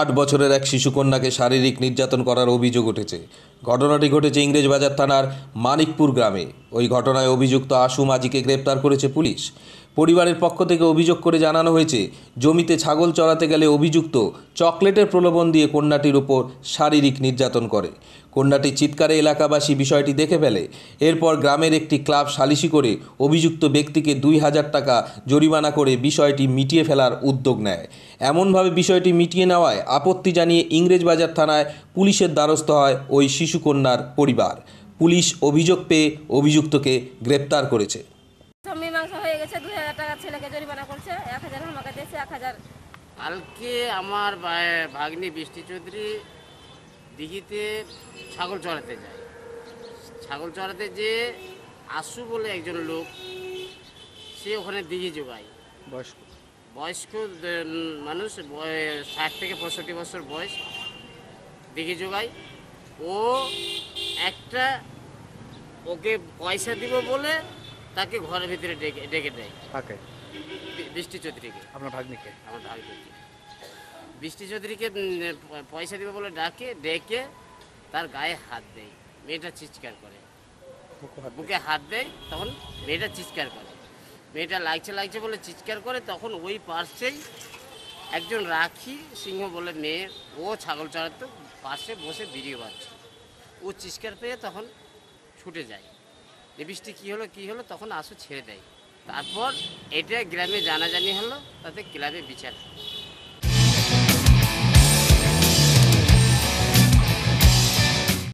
আট বছরের এক শিশুকন্যাকে শারীরিক নির্যাতন করার অভিযোগ উঠেছে ঘটনাটি ঘটেছে ইংরেজবাজার থানার মানিকপুর গ্রামে ওই ঘটনায় অভিযুক্ত আশু মাঝিকে গ্রেপ্তার করেছে পুলিশ পরিবারের পক্ষ থেকে অভিযোগ করে জানানো হয়েছে জমিতে ছাগল চড়াতে গেলে অভিযুক্ত চকলেটের প্রলোভন দিয়ে কন্যাটির উপর শারীরিক নির্যাতন করে কন্যাটি চিৎকারে এলাকাবাসী বিষয়টি দেখে ফেলে এরপর গ্রামের একটি ক্লাব সালিশি করে অভিযুক্ত ব্যক্তিকে দুই হাজার টাকা জরিমানা করে বিষয়টি মিটিয়ে ফেলার উদ্যোগ নেয় এমনভাবে বিষয়টি মিটিয়ে নেওয়ায় আপত্তি জানিয়ে ইংরেজবাজার থানায় পুলিশের দ্বারস্থ হয় ওই শিশুকন্যার পরিবার পুলিশ অভিযোগ পেয়ে অভিযুক্তকে গ্রেপ্তার করেছে হয়ে গেছে হাজার ছেলেকে করছে এক হাজার দিয়েছে এক হাজার কালকে আমার ভাগ্নি বৃষ্টি চৌধুরী দিঘিতে ছাগল চড়াতে যায় ছাগল চড়াতে যে আসু বলে একজন লোক সে ওখানে দিঘি যোগায় বয়স্ক বয়স্ক মানুষ ষাট থেকে পঁয়ষট্টি বছর বয়স দিঘি যোগায় ও ছেলেটা ওকে পয়সা দিব বলে তাকে ঘরের ভিতরে ডেকে ডেকে দেয় বৃষ্টি চৌধুরীকে আপনার ভাগ্নিকে আমার ভাগ্নিকে বৃষ্টি চৌধুরীকে পয়সা দিব বলে ডাকে ডেকে তার গায়ে হাত দেয় মেয়েটা চিৎকার করে বুকে হাত দেয় তখন মেয়েটা চিৎকার করে মেয়েটা লাগছে লাগছে বলে চিৎকার করে তখন ওই পার্শ্বেই একজন রাখি সিংহ বলে মেয়ে ও ছাগল চড়াতো পাশে বসে বিড়িয়ে পাচ্ছে ও চিৎকার পেয়ে তখন ছুটে যায় বৃষ্টি কী হলো কী হলো তখন আসু ছেড়ে দেয় তারপর এটা গ্রামে জানাজানি হলো তাতে ক্লাবে বিচার